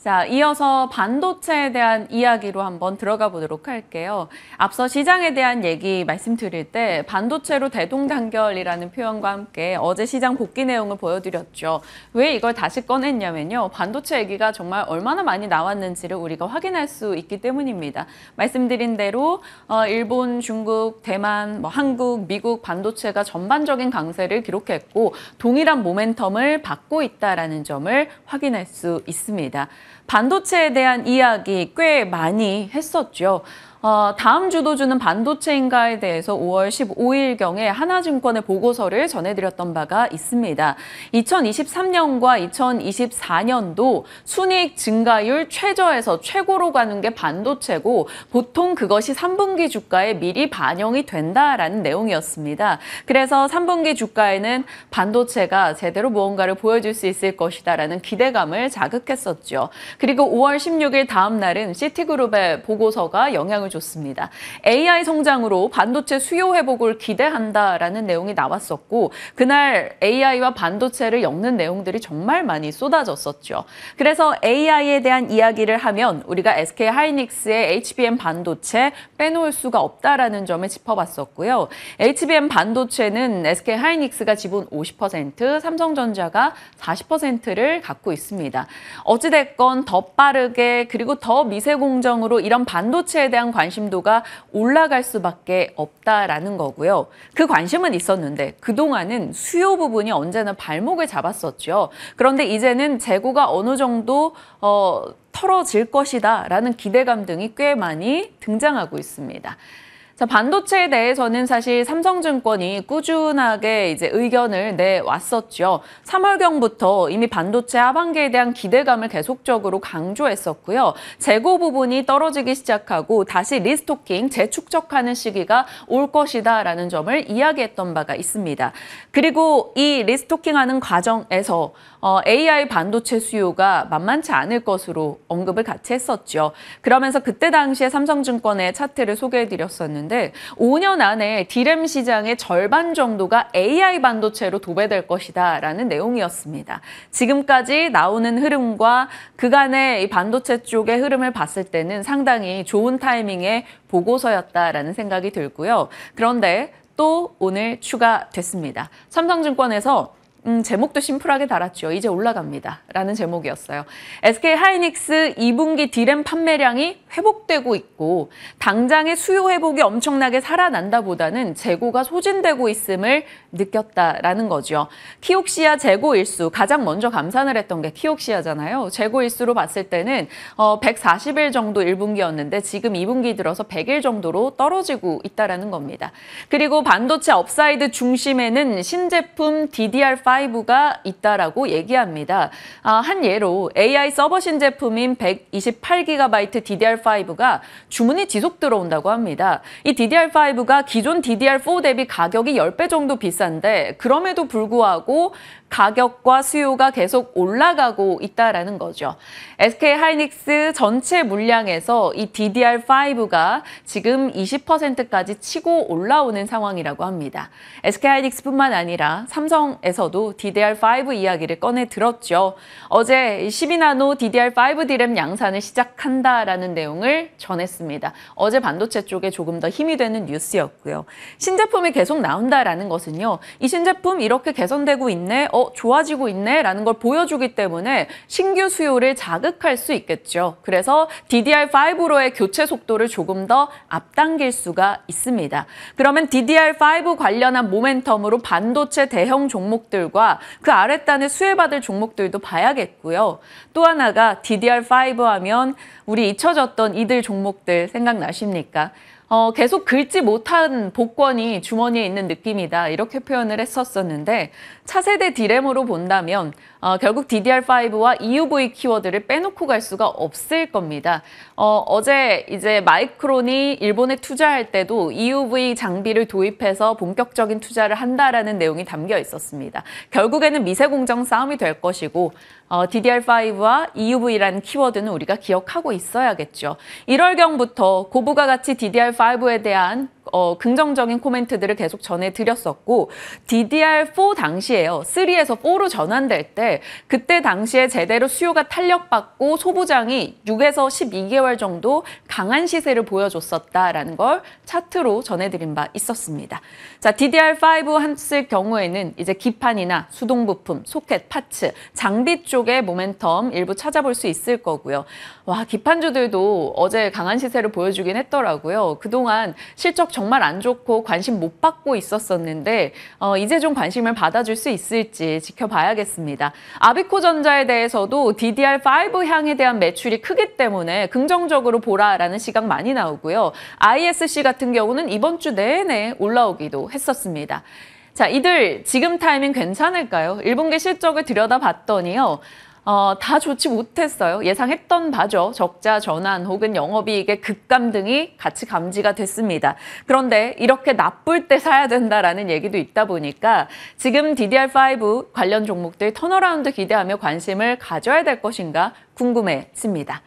자, 이어서 반도체에 대한 이야기로 한번 들어가 보도록 할게요. 앞서 시장에 대한 얘기 말씀드릴 때 반도체로 대동단결이라는 표현과 함께 어제 시장 복귀 내용을 보여드렸죠. 왜 이걸 다시 꺼냈냐면요. 반도체 얘기가 정말 얼마나 많이 나왔는지를 우리가 확인할 수 있기 때문입니다. 말씀드린 대로 어, 일본, 중국, 대만, 뭐 한국, 미국 반도체가 전반적인 강세를 기록했고 동일한 모멘텀을 받고 있다는 점을 확인할 수 있습니다. 반도체에 대한 이야기 꽤 많이 했었죠. 어, 다음 주도주는 반도체인가에 대해서 5월 15일경에 하나증권의 보고서를 전해드렸던 바가 있습니다. 2023년과 2024년도 순이익 증가율 최저에서 최고로 가는 게 반도체고 보통 그것이 3분기 주가에 미리 반영이 된다라는 내용이었습니다. 그래서 3분기 주가에는 반도체가 제대로 무언가를 보여줄 수 있을 것이다라는 기대감을 자극했었죠. 그리고 5월 16일 다음 날은 시티그룹의 보고서가 영향을 내용 줬습니다. AI 성장으로 반도체 수요 회복을 기대한다라는 내용이 나왔었고 그날 AI와 반도체를 엮는 내용들이 정말 많이 쏟아졌었죠. 그래서 AI에 대한 이야기를 하면 우리가 SK 하이닉스의 HBM 반도체 빼놓을 수가 없다라는 점을 짚어봤었고요. HBM 반도체는 SK 하이닉스가 지분 50%, 삼성전자가 40%를 갖고 있습니다. 어찌됐건 더 빠르게 그리고 더 미세 공정으로 이런 반도체에 대한 관심도가 올라갈 수밖에 없다라는 거고요. 그 관심은 있었는데 그동안은 수요 부분이 언제나 발목을 잡았었죠. 그런데 이제는 재고가 어느 정도 어, 털어질 것이다라는 기대감 등이 꽤 많이 등장하고 있습니다. 자, 반도체에 대해서는 사실 삼성증권이 꾸준하게 이제 의견을 내왔었죠. 3월경부터 이미 반도체 하반기에 대한 기대감을 계속적으로 강조했었고요. 재고 부분이 떨어지기 시작하고 다시 리스토킹, 재축적하는 시기가 올 것이다라는 점을 이야기했던 바가 있습니다. 그리고 이 리스토킹하는 과정에서 어, AI 반도체 수요가 만만치 않을 것으로 언급을 같이 했었죠. 그러면서 그때 당시에 삼성증권의 차트를 소개해드렸었는데 5년 안에 디램 시장의 절반 정도가 AI 반도체로 도배될 것이다 라는 내용이었습니다. 지금까지 나오는 흐름과 그간의 이 반도체 쪽의 흐름을 봤을 때는 상당히 좋은 타이밍에 보고서였다라는 생각이 들고요. 그런데 또 오늘 추가됐습니다. 삼성증권에서 음, 제목도 심플하게 달았죠. 이제 올라갑니다. 라는 제목이었어요. SK 하이닉스 2분기 디램 판매량이 회복되고 있고 당장의 수요 회복이 엄청나게 살아난다 보다는 재고가 소진되고 있음을 느꼈다라는 거죠. 키옥시아 재고 일수 가장 먼저 감산을 했던 게 키옥시아잖아요. 재고 일수로 봤을 때는 어, 140일 정도 1분기였는데 지금 2분기 들어서 100일 정도로 떨어지고 있다라는 겁니다. 그리고 반도체 업사이드 중심에는 신제품 DDR5 5가 있다라고 얘기합니다. 아, 한 예로 AI 서버신 제품인 128GB DDR5가 주문이 지속 들어온다고 합니다. 이 DDR5가 기존 DDR4 대비 가격이 10배 정도 비싼데 그럼에도 불구하고 가격과 수요가 계속 올라가고 있다라는 거죠. SK 하이닉스 전체 물량에서 이 DDR5가 지금 20%까지 치고 올라오는 상황이라고 합니다. SK 하이닉스뿐만 아니라 삼성에서도 DDR5 이야기를 꺼내 들었죠. 어제 12나노 DDR5 디램 양산을 시작한다라는 내용을 전했습니다. 어제 반도체 쪽에 조금 더 힘이 되는 뉴스였고요. 신제품이 계속 나온다라는 것은요. 이 신제품 이렇게 개선되고 있네. 어, 좋아지고 있네 라는 걸 보여주기 때문에 신규 수요를 자극할 수 있겠죠. 그래서 DDR5로의 교체 속도를 조금 더 앞당길 수가 있습니다. 그러면 DDR5 관련한 모멘텀으로 반도체 대형 종목들과 그 아랫단에 수혜받을 종목들도 봐야겠고요. 또 하나가 DDR5 하면 우리 잊혀졌던 이들 종목들 생각나십니까? 어, 계속 긁지 못한 복권이 주머니에 있는 느낌이다 이렇게 표현을 했었었는데 차세대 디램으로 본다면 어, 결국 DDR5와 EUV 키워드를 빼놓고 갈 수가 없을 겁니다. 어, 어제 이제 마이크론이 일본에 투자할 때도 EUV 장비를 도입해서 본격적인 투자를 한다라는 내용이 담겨 있었습니다. 결국에는 미세 공정 싸움이 될 것이고 어, DDR5와 EUV라는 키워드는 우리가 기억하고 있어야겠죠. 1월경부터 고부가 가치 DDR5 5에 대한 어, 긍정적인 코멘트들을 계속 전해드렸었고 DDR4 당시에요. 3에서 4로 전환될 때 그때 당시에 제대로 수요가 탄력받고 소부장이 6에서 12개월 정도 강한 시세를 보여줬었다라는 걸 차트로 전해드린 바 있었습니다. 자, DDR5 한 쓸 경우에는 이제 기판이나 수동 부품, 소켓, 파츠, 장비 쪽의 모멘텀 일부 찾아볼 수 있을 거고요. 와, 기판주들도 어제 강한 시세를 보여주긴 했더라고요. 그동안 실적 정말 안 좋고 관심 못 받고 있었었는데 어, 이제 좀 관심을 받아줄 수 있을지 지켜봐야겠습니다. 아비코전자에 대해서도 DDR5 향에 대한 매출이 크기 때문에 긍정적으로 보라라는 시각 많이 나오고요. ISC 같은 경우는 이번 주 내내 올라오기도 했었습니다. 자, 이들 지금 타이밍 괜찮을까요? 1분기 실적을 들여다봤더니요. 어, 다 좋지 못했어요. 예상했던 바죠. 적자 전환 혹은 영업이익의 급감 등이 같이 감지가 됐습니다. 그런데 이렇게 나쁠 때 사야 된다라는 얘기도 있다 보니까 지금 DDR5 관련 종목들 턴어라운드 기대하며 관심을 가져야 될 것인가 궁금해습니다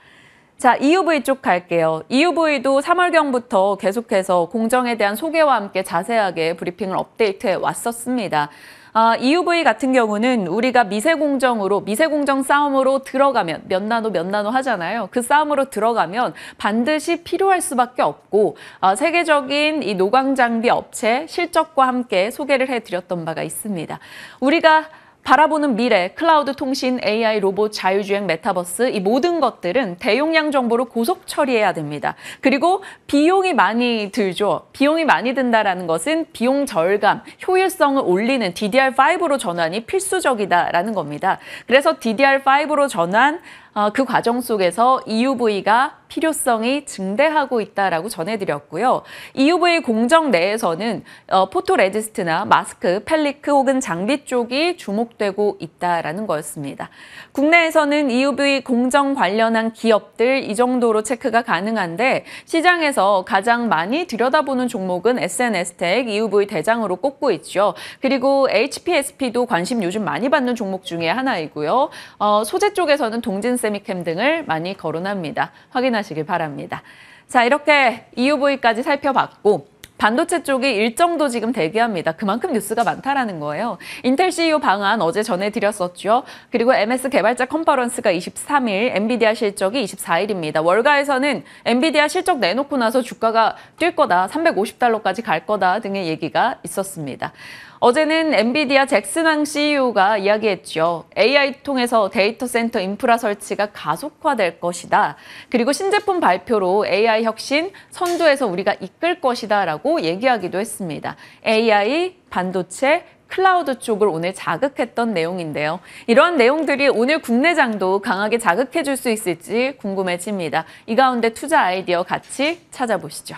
자, EUV 쪽 갈게요. EUV도 3월경부터 계속해서 공정에 대한 소개와 함께 자세하게 브리핑을 업데이트해 왔었습니다. 아, EUV 같은 경우는 우리가 미세공정으로 미세공정 싸움으로 들어가면 몇 나노 몇 나노 하잖아요. 그 싸움으로 들어가면 반드시 필요할 수밖에 없고 아, 세계적인 이 노광 장비 업체 실적과 함께 소개를 해드렸던 바가 있습니다. 우리가 바라보는 미래, 클라우드 통신, AI 로봇, 자율주행, 메타버스 이 모든 것들은 대용량 정보로 고속 처리해야 됩니다. 그리고 비용이 많이 들죠. 비용이 많이 든다라는 것은 비용 절감, 효율성을 올리는 DDR5로 전환이 필수적이다라는 겁니다. 그래서 DDR5로 전환 어, 그 과정 속에서 EUV가 필요성이 증대하고 있다라고 전해드렸고요. EUV 공정 내에서는 어, 포토레지스트나 마스크, 펠리크 혹은 장비 쪽이 주목되고 있다라는 거였습니다. 국내에서는 EUV 공정 관련한 기업들 이 정도로 체크가 가능한데 시장에서 가장 많이 들여다보는 종목은 SNS텍 EUV 대장으로 꼽고 있죠. 그리고 HPSP도 관심 요즘 많이 받는 종목 중에 하나이고요. 어, 소재 쪽에서는 동진세 글세미캠 등을 많이 거론합니다. 확인하시길 바랍니다. 자, 이렇게 EUV까지 살펴봤고 반도체 쪽이 일정도 지금 대기합니다. 그만큼 뉴스가 많다라는 거예요. 인텔 CEO 방안 어제 전해드렸었죠. 그리고 MS 개발자 컨퍼런스가 23일, 엔비디아 실적이 24일입니다. 월가에서는 엔비디아 실적 내놓고 나서 주가가 뛸 거다, 350달러까지 갈 거다 등의 얘기가 있었습니다. 어제는 엔비디아 잭슨왕 CEO가 이야기했죠. AI 통해서 데이터 센터 인프라 설치가 가속화될 것이다. 그리고 신제품 발표로 AI 혁신 선두에서 우리가 이끌 것이다 라고 얘기하기도 했습니다. AI, 반도체, 클라우드 쪽을 오늘 자극했던 내용인데요. 이러한 내용들이 오늘 국내장도 강하게 자극해 줄 수 있을지 궁금해집니다. 이 가운데 투자 아이디어 같이 찾아보시죠.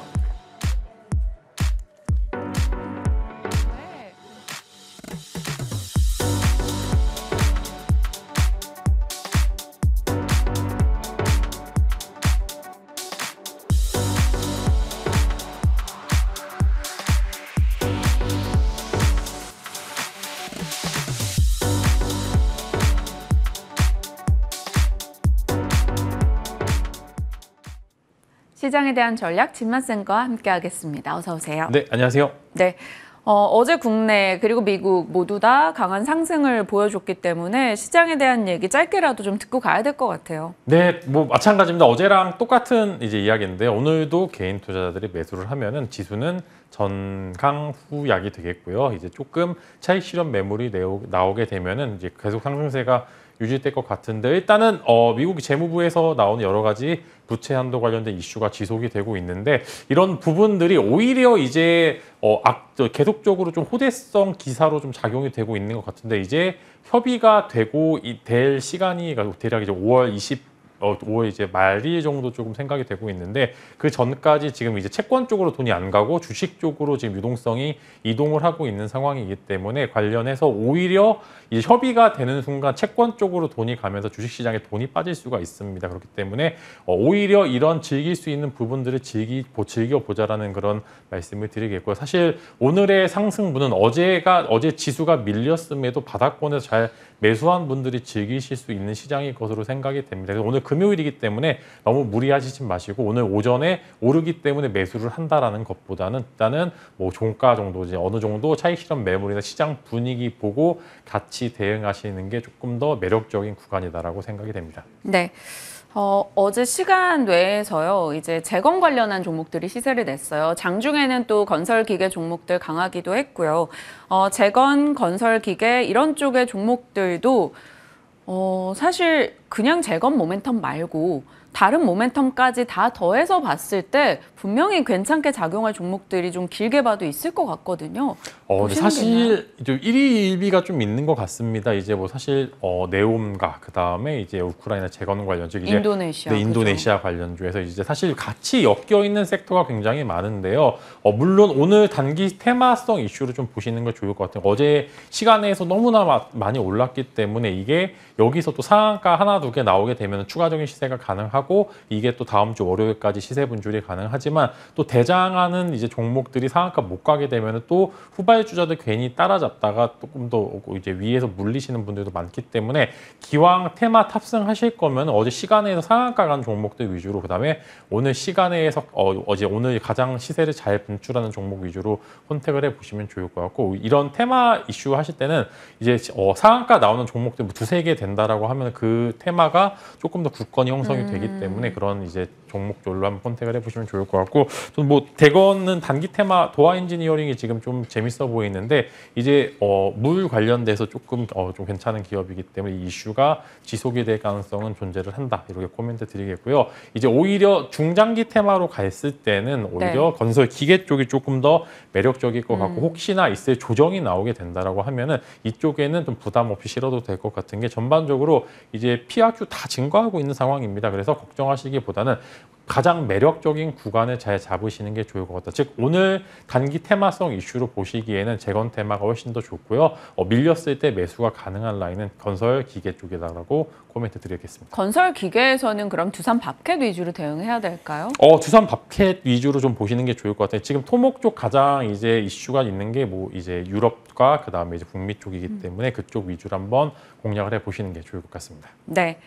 시장에 대한 전략 진만쌤과 함께하겠습니다. 어서 오세요. 네, 안녕하세요. 네. 어, 어제 국내 그리고 미국 모두 다 강한 상승을 보여줬기 때문에 시장에 대한 얘기 짧게라도 좀 듣고 가야 될 것 같아요.
네, 뭐 마찬가지입니다. 어제랑 똑같은 이제 이야기인데 오늘도 개인 투자자들이 매수를 하면은 지수는 전강 후약이 되겠고요. 이제 조금 차익 실현 매물이 나오게 되면은 이제 계속 상승세가 유지될 것 같은데 일단은 어, 미국 재무부에서 나오는 여러 가지 부채 한도 관련된 이슈가 지속이 되고 있는데 이런 부분들이 오히려 이제 어, 악, 계속적으로 좀 호대성 기사로 좀 작용이 되고 있는 것 같은데 이제 협의가 되고 이, 될 시간이 그러니까 대략 이제 5월 20 어, 올해 이제 말이 정도 조금 생각이 되고 있는데 그 전까지 지금 이제 채권 쪽으로 돈이 안 가고 주식 쪽으로 지금 유동성이 이동을 하고 있는 상황이기 때문에 관련해서 오히려 이제 협의가 되는 순간 채권 쪽으로 돈이 가면서 주식 시장에 돈이 빠질 수가 있습니다. 그렇기 때문에 어, 오히려 이런 즐길 수 있는 부분들을 즐기 즐겨 보자라는 그런 말씀을 드리겠고요. 사실 오늘의 상승분은 어제가 어제 지수가 밀렸음에도 바닥권에서 잘 매수한 분들이 즐기실 수 있는 시장일 것으로 생각이 됩니다. 그래서 오늘 금요일이기 때문에 너무 무리하시지 마시고 오늘 오전에 오르기 때문에 매수를 한다라는 것보다는 일단은 뭐 종가 정도 이제 어느 정도 차익 실현 매물이나 시장 분위기 보고 같이 대응하시는 게 조금 더 매력적인 구간이다라고 생각이 됩니다.
네. 어, 어제 시간 외에서요, 이제 재건 관련한 종목들이 시세를 냈어요. 장중에는 또 건설 기계 종목들 강하기도 했고요. 어, 재건, 건설 기계 이런 쪽의 종목들도 어, 사실 그냥 재건 모멘텀 말고 다른 모멘텀까지 다 더해서 봤을 때 분명히 괜찮게 작용할 종목들이 좀 길게 봐도 있을 것 같거든요. 어, 사실
좀 1위 1비가 좀 있는 것 같습니다. 이제 뭐 사실 어, 네옴과 그 다음에 이제 우크라이나 재건 관련 즉 이제 인도네시아, 네, 인도네시아 그죠? 관련주에서 이제 사실 같이 엮여 있는 섹터가 굉장히 많은데요. 어, 물론 오늘 단기 테마성 이슈를 좀 보시는 걸 좋을 것 같아요. 어제 시간에서 너무나 마, 많이 올랐기 때문에 이게 여기서 또 상한가 하나 두 개 나오게 되면 추가적인 시세가 가능하고. 하고 이게 또 다음 주 월요일까지 시세 분출이 가능하지만 또 대장하는 이제 종목들이 상한가 못 가게 되면 또 후발 주자들 괜히 따라잡다가 조금 더 이제 위에서 물리시는 분들도 많기 때문에 기왕 테마 탑승하실 거면 어제 시간에서 상한가 간 종목들 위주로 그다음에 오늘 시간에서 어, 제 오늘 가장 시세를 잘 분출하는 종목 위주로 선택을 해 보시면 좋을 것 같고 이런 테마 이슈 하실 때는 이제 어, 상한가 나오는 종목들 뭐 두세 개 된다라고 하면 그 테마가 조금 더 굳건히 형성이 음. 되기 때문에 음. 그런 이제 종목별로 한번 선택을 해보시면 좋을 것 같고 뭐 대건은 단기 테마 도화 엔지니어링이 지금 좀 재밌어 보이는데 이제 어, 물 관련돼서 조금 어, 좀 괜찮은 기업이기 때문에 이 이슈가 지속이 될 가능성은 존재를 한다 이렇게 코멘트 드리겠고요. 이제 오히려 중장기 테마로 갔을 때는 오히려 네. 건설 기계 쪽이 조금 더 매력적일 것 같고 음. 혹시나 있을 조정이 나오게 된다라고 하면은 이쪽에는 좀 부담 없이 실어도 될 것 같은 게 전반적으로 이제 피아큐 다 증가하고 있는 상황입니다. 그래서 걱정하시기보다는 가장 매력적인 구간을 잘 잡으시는 게 좋을 것 같다. 즉 오늘 단기 테마성 이슈로 보시기에는 재건 테마가 훨씬 더 좋고요. 어, 밀렸을 때 매수가 가능한 라인은 건설 기계 쪽이다라고 코멘트 드리겠습니다.
건설 기계에서는 그럼 두산 밥캣 위주로 대응해야 될까요?
어, 두산 밥캣 위주로 좀 보시는 게 좋을 것 같아요. 지금 토목 쪽 가장 이제 이슈가 있는 게 뭐 이제 유럽과 그다음에 이제 북미 쪽이기 음. 때문에 그쪽 위주로 한번 공략을 해 보시는 게 좋을 것 같습니다. 네.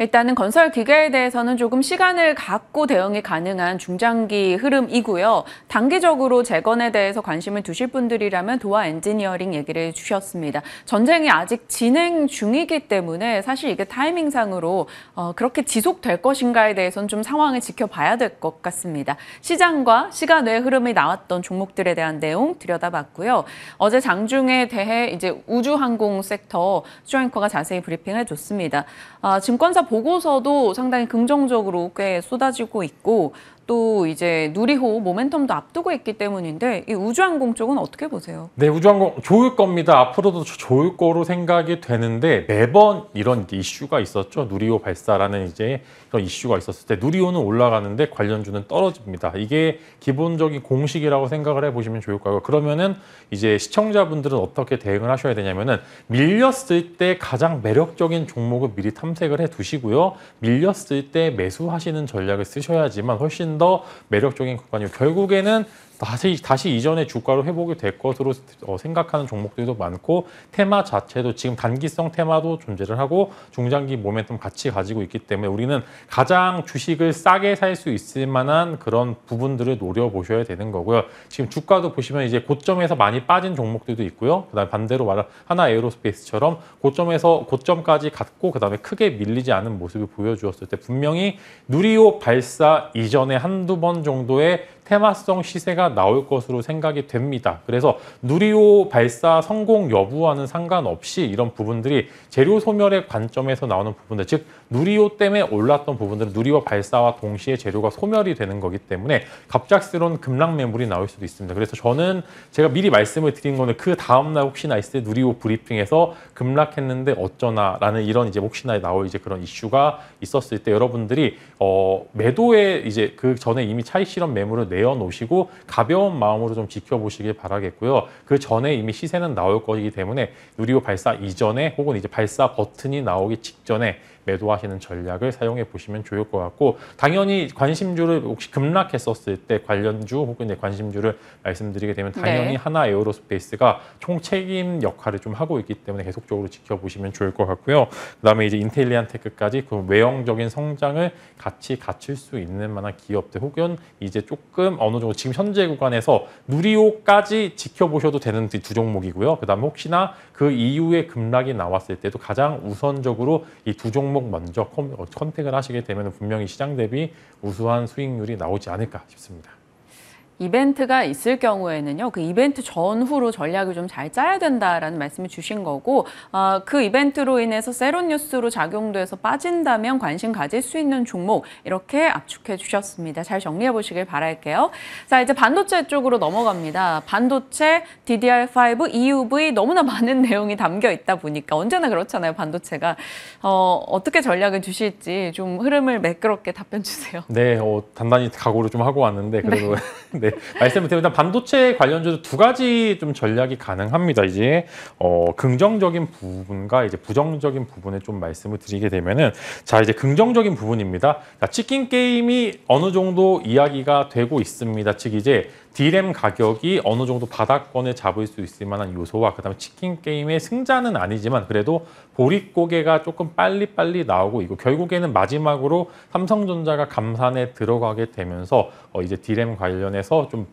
일단은 건설 기계에 대해서는 조금 시간을 갖고 대응이 가능한 중장기 흐름이고요. 단기적으로 재건에 대해서 관심을 두실 분들이라면 도화 엔지니어링 얘기를 주셨습니다. 전쟁이 아직 진행 중이기 때문에 사실 이게 타이밍상으로 어, 그렇게 지속될 것인가에 대해서는 좀 상황을 지켜봐야 될 것 같습니다. 시장과 시간 외 흐름이 나왔던 종목들에 대한 내용 들여다봤고요. 어제 장중에 대해 이제 우주항공 섹터 슈아잉커가 자세히 브리핑을 줬습니다. 아, 어, 증권사 보고서도 상당히 긍정적으로 꽤 쏟아지고 있고 또 이제 누리호 모멘텀도 앞두고 있기 때문인데 이 우주항공 쪽은 어떻게 보세요?
네, 우주항공 좋을 겁니다. 앞으로도 좋을 거로 생각이 되는데 매번 이런 이슈가 있었죠. 누리호 발사라는 이제 이런 이슈가 있었을 때 누리호는 올라가는데 관련주는 떨어집니다. 이게 기본적인 공식이라고 생각을 해보시면 좋을 거예요. 그러면은 이제 시청자분들은 어떻게 대응을 하셔야 되냐면은 밀렸을 때 가장 매력적인 종목을 미리 탐색을 해두시고요. 밀렸을 때 매수하시는 전략을 쓰셔야지만 훨씬 훨씬 더 매력적인 구간이고 결국에는 다시 다시 이전의 주가로 회복이 될 것으로 어, 생각하는 종목들도 많고 테마 자체도 지금 단기성 테마도 존재를 하고 중장기 모멘텀 같이 가지고 있기 때문에 우리는 가장 주식을 싸게 살 수 있을 만한 그런 부분들을 노려보셔야 되는 거고요. 지금 주가도 보시면 이제 고점에서 많이 빠진 종목들도 있고요. 그다음 에 반대로 말한 하나 에어로스페이스처럼 고점에서 고점까지 갔고 그다음에 크게 밀리지 않은 모습을 보여주었을 때 분명히 누리호 발사 이전에 한두 번 정도의 테마성 시세가 나올 것으로 생각이 됩니다. 그래서 누리호 발사 성공 여부와는 상관없이 이런 부분들이 재료 소멸의 관점에서 나오는 부분들, 즉 누리호 때문에 올랐던 부분들은 누리호 발사와 동시에 재료가 소멸이 되는 거기 때문에 갑작스러운 급락 매물이 나올 수도 있습니다. 그래서 저는 제가 미리 말씀을 드린 거는 그 다음날 혹시나 있을 누리호 브리핑에서 급락했는데 어쩌나라는 이런 이제 혹시나 나올 이제 그런 이슈가 있었을 때 여러분들이 어 매도에 이제 그 전에 이미 차익 실험 매물을 내어놓으시고 가벼운 마음으로 좀 지켜보시길 바라겠고요. 그 전에 이미 시세는 나올 것이기 때문에 누리호 발사 이전에 혹은 이제 발사 버튼이 나오기 직전에 매도하시는 전략을 사용해 보시면 좋을 것 같고 당연히 관심주를 혹시 급락했었을 때 관련주 혹은 이 관심주를 말씀드리게 되면 당연히 네. 하나 에어로스페이스가 총책임 역할을 좀 하고 있기 때문에 계속적으로 지켜보시면 좋을 것 같고요. 그다음에 이제 인텔리안테크까지 그 외형적인 성장을 같이 갖출 수 있는 만한 기업들 혹은 이제 조금 어느 정도 지금 현재 구간에서 누리호까지 지켜보셔도 되는 두 종목이고요. 그다음에 혹시나 그 이후에 급락이 나왔을 때도 가장 우선적으로 이 두 종목 종목 먼저 어, 컨택을 하시게 되면 분명히 시장 대비 우수한 수익률이 나오지 않을까 싶습니다.
이벤트가 있을 경우에는요, 그 이벤트 전후로 전략을 좀 잘 짜야 된다라는 말씀을 주신 거고, 어, 그 이벤트로 인해서 세론뉴스로 작용돼서 빠진다면 관심 가질 수 있는 종목, 이렇게 압축해 주셨습니다. 잘 정리해 보시길 바랄게요. 자, 이제 반도체 쪽으로 넘어갑니다. 반도체, DDR5, EUV 너무나 많은 내용이 담겨 있다 보니까 언제나 그렇잖아요, 반도체가. 어, 어떻게 전략을 주실지 좀 흐름을 매끄럽게 답변 주세요.
네, 어, 단단히 각오를 좀 하고 왔는데, 그래도. 네. 네. 네, 말씀을 드리면 반도체 관련주도 두 가지 좀 전략이 가능합니다. 이제 어, 긍정적인 부분과 이제 부정적인 부분에 좀 말씀을 드리게 되면은 자 이제 긍정적인 부분입니다. 자, 치킨 게임이 어느 정도 이야기가 되고 있습니다. 즉 이제 d 램 가격이 어느 정도 바닥권을 잡을 수 있을 만한 요소와 그다음에 치킨 게임의 승자는 아니지만 그래도 보릿고개가 조금 빨리빨리 나오고 이거 결국에는 마지막으로 삼성전자가 감산에 들어가게 되면서 어 이제 디램 관련해서 좀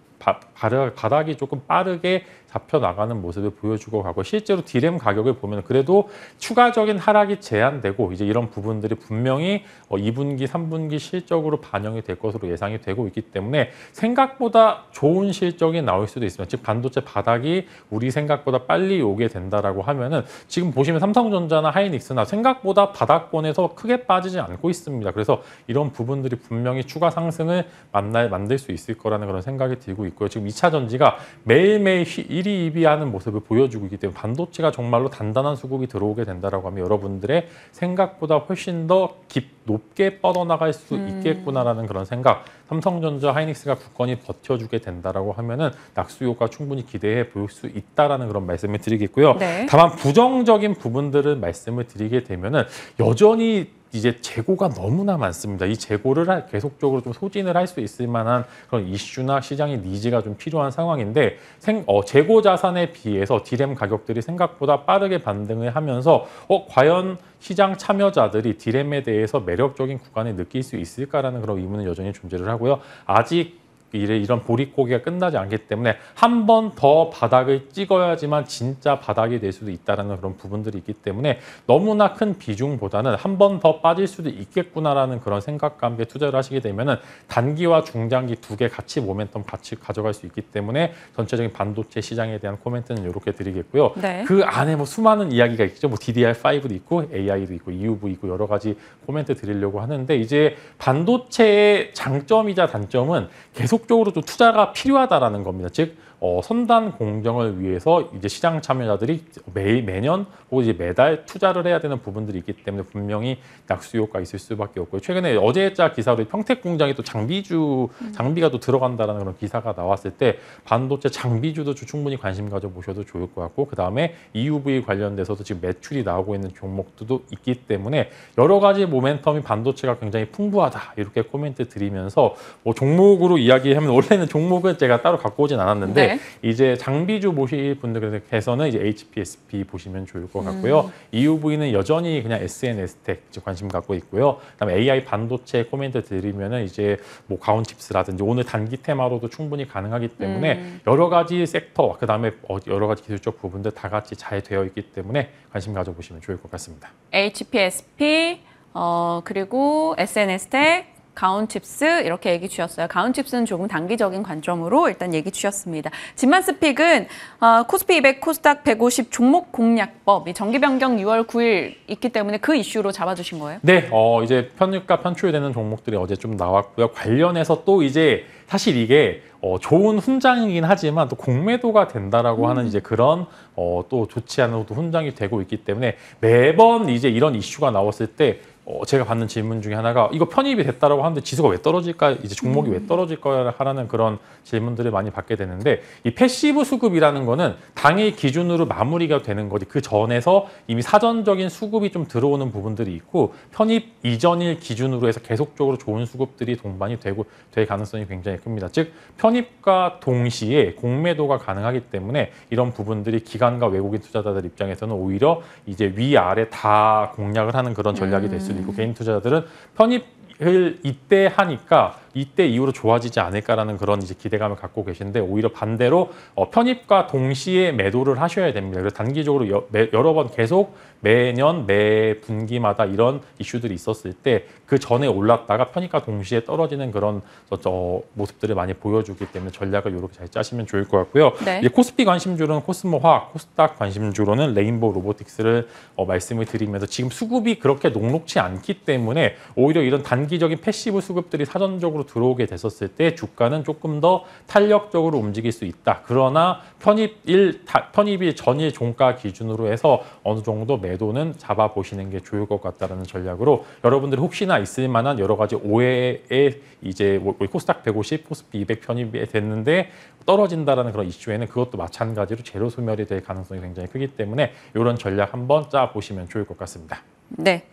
바닥이 조금 빠르게 잡혀 나가는 모습을 보여주고 가고 실제로 디램 가격을 보면 그래도 추가적인 하락이 제한되고 이제 이런 부분들이 분명히 2분기, 어, 3분기 실적으로 반영이 될 것으로 예상이 되고 있기 때문에 생각보다 좋은 실적이 나올 수도 있습니다. 즉 반도체 바닥이 우리 생각보다 빨리 오게 된다라고 하면은 지금 보시면 삼성전자나 하이닉스나 생각보다 바닥권에서 크게 빠지지 않고 있습니다. 그래서 이런 부분들이 분명히 추가 상승을 만날 만들 수 있을 거라는 그런 생각이 들고 있습니다. 있고요. 지금 2차 전지가 매일매일 1위, 2위 하는 모습을 보여주고 있기 때문에 반도체가 정말로 단단한 수국이 들어오게 된다라고 하면 여러분들의 생각보다 훨씬 더 깊, 높게 뻗어나갈 수 음. 있겠구나라는 그런 생각 삼성전자 하이닉스가 굳건히 버텨주게 된다라고 하면은 낙수 효과 충분히 기대해 볼 수 있다라는 그런 말씀을 드리겠고요. 네. 다만 부정적인 부분들을 말씀을 드리게 되면은 여전히 이제 재고가 너무나 많습니다. 이 재고를 계속적으로 좀 소진을 할 수 있을 만한 그런 이슈나 시장의 니즈가 좀 필요한 상황인데 생, 어, 재고 자산에 비해서 디램 가격들이 생각보다 빠르게 반등을 하면서 어, 과연 시장 참여자들이 디램에 대해서 매력적인 구간을 느낄 수 있을까라는 그런 의문은 여전히 존재를 하고요. 아직 이런 보릿고개가 끝나지 않기 때문에 한 번 더 바닥을 찍어야지만 진짜 바닥이 될 수도 있다는 그런 부분들이 있기 때문에 너무나 큰 비중보다는 한 번 더 빠질 수도 있겠구나라는 그런 생각과 함께 투자를 하시게 되면은 단기와 중장기 두 개 같이 모멘텀 같이 가져갈 수 있기 때문에 전체적인 반도체 시장에 대한 코멘트는 이렇게 드리겠고요. 네. 그 안에 뭐 수많은 이야기가 있죠. 뭐 DDR5도 있고 AI도 있고 EUV 있고 여러 가지 코멘트 드리려고 하는데 이제 반도체의 장점이자 단점은 계속 지속적으로 또 투자가 필요하다라는 겁니다. 즉 어, 선단 공정을 위해서 이제 시장 참여자들이 매, 매년 혹은 이제 매달 투자를 해야 되는 부분들이 있기 때문에 분명히 낙수 효과 있을 수밖에 없고요. 최근에 어제자 기사로 평택 공장에 또 장비주 음. 장비가 또 들어간다라는 그런 기사가 나왔을 때 반도체 장비주도 충분히 관심 가져보셔도 좋을 것 같고 그 다음에 EUV 관련돼서도 지금 매출이 나오고 있는 종목들도 있기 때문에 여러 가지 모멘텀이 반도체가 굉장히 풍부하다 이렇게 코멘트 드리면서 뭐 종목으로 이야기하면 원래는 종목은 제가 따로 갖고 오진 않았는데 네. 네. 이제 장비주 보실 분들께서는 이제 HPSP 보시면 좋을 것 같고요. 음. EUV는 여전히 그냥 SNS텍 관심 갖고 있고요. 그다음에 AI 반도체 코멘트 드리면은 이제 뭐 가온 칩스라든지 오늘 단기 테마로도 충분히 가능하기 때문에 음. 여러 가지 섹터 그다음에 어, 여러 가지 기술적 부분들 다 같이 잘 되어 있기 때문에 관심 가져보시면 좋을 것 같습니다.
HPSP 어, 그리고 SNS텍 가운칩스 이렇게 얘기 주셨어요. 가운칩스는 조금 단기적인 관점으로 일단 얘기 주셨습니다. 진만스픽은 어, 코스피 200, 코스닥 150 종목 공략법이 정기 변경 6월 9일 있기 때문에 그 이슈로 잡아주신 거예요?
네, 어, 이제 편입과 편출되는 종목들이 어제 좀 나왔고요. 관련해서 또 이제 사실 이게 어, 좋은 훈장이긴 하지만 또 공매도가 된다라고 음. 하는 이제 그런 어, 또 좋지 않은 훈장이 되고 있기 때문에 매번 이제 이런 이슈가 나왔을 때 어, 제가 받는 질문 중에 하나가 이거 편입이 됐다라고 하는데 지수가 왜 떨어질까 이제 종목이 왜 음. 떨어질 거야 하라는 그런 질문들을 많이 받게 되는데 이 패시브 수급이라는 거는 당일 기준으로 마무리가 되는 거지 그 전에서 이미 사전적인 수급이 좀 들어오는 부분들이 있고 편입 이전일 기준으로 해서 계속적으로 좋은 수급들이 동반이 되고 될 가능성이 굉장히 큽니다 즉 편입과 동시에 공매도가 가능하기 때문에 이런 부분들이 기관과 외국인 투자자들 입장에서는 오히려 이제 위아래 다 공략을 하는 그런 전략이 될수 수도 있고 개인 투자자들은 편입을 이때 하니까 이때 이후로 좋아지지 않을까라는 그런 이제 기대감을 갖고 계신데 오히려 반대로 어, 편입과 동시에 매도를 하셔야 됩니다. 그래서 단기적으로 여, 매, 여러 번 계속 매년 매 분기마다 이런 이슈들이 있었을 때 그 전에 올랐다가 편익과 동시에 떨어지는 그런 저, 저 모습들을 많이 보여주기 때문에 전략을 이렇게 잘 짜시면 좋을 것 같고요. 네. 코스피 관심주로는 코스모화학, 코스닥 관심주로는 레인보우 로보틱스를 어, 말씀을 드리면서 지금 수급이 그렇게 녹록치 않기 때문에 오히려 이런 단기적인 패시브 수급들이 사전적으로 들어오게 됐었을 때 주가는 조금 더 탄력적으로 움직일 수 있다. 그러나 편입일 편입일 전일 종가 기준으로 해서 어느 정도 매 매도는 잡아보시는 게 좋을 것 같다라는 전략으로 여러분들 이 혹시나 있을 만한 여러 가지 오해에 이제 코스닥 150, 포스피 200 편입이 됐는데 떨어진다라는 그런 이슈에는 그것도 마찬가지로 제로 소멸이 될 가능성이 굉장히 크기 때문에 이런 전략 한번 짜보시면 좋을 것 같습니다.
네.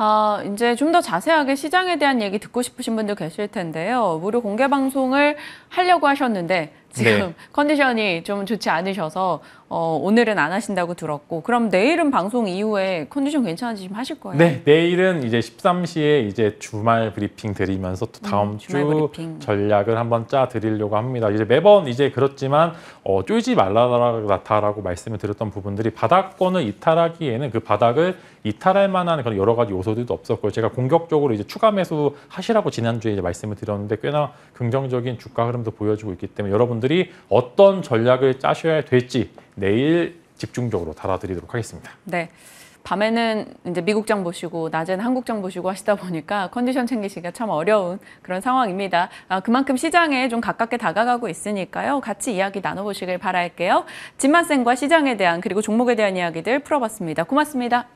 아, 이제 좀 더 자세하게 시장에 대한 얘기 듣고 싶으신 분들 계실 텐데요. 무료 공개 방송을 하려고 하셨는데 네. 지금 네. 컨디션이 좀 좋지 않으셔서 어, 오늘은 안 하신다고 들었고 그럼 내일은 방송 이후에 컨디션 괜찮으시면 하실 거예요? 네,
내일은 이제 13시에 이제 주말 브리핑 드리면서 또 음, 다음 음, 주 브리핑. 전략을 한번 짜 드리려고 합니다. 이제 매번 이제 그렇지만 어, 쫄지 말라라고 말씀을 드렸던 부분들이 바닥권을 이탈하기에는 그 바닥을 이탈할 만한 그런 여러 가지 요소들도 없었고 요 제가 공격적으로 이제 추가 매수 하시라고 지난주에 이제 말씀을 드렸는데 꽤나 긍정적인 주가 흐름도 보여주고 있기 때문에 여러분들 분들이 어떤 전략을 짜셔야 될지 내일 집중적으로 달아드리도록 하겠습니다.
네. 밤에는 이제 미국 장 보시고 낮에는 한국 장 보시고 하시다 보니까 컨디션 챙기기가 참 어려운 그런 상황입니다. 아, 그만큼 시장에 좀 가깝게 다가가고 있으니까요. 같이 이야기 나눠보시길 바랄게요. 진만쌤과 시장에 대한 그리고 종목에 대한 이야기들 풀어봤습니다. 고맙습니다.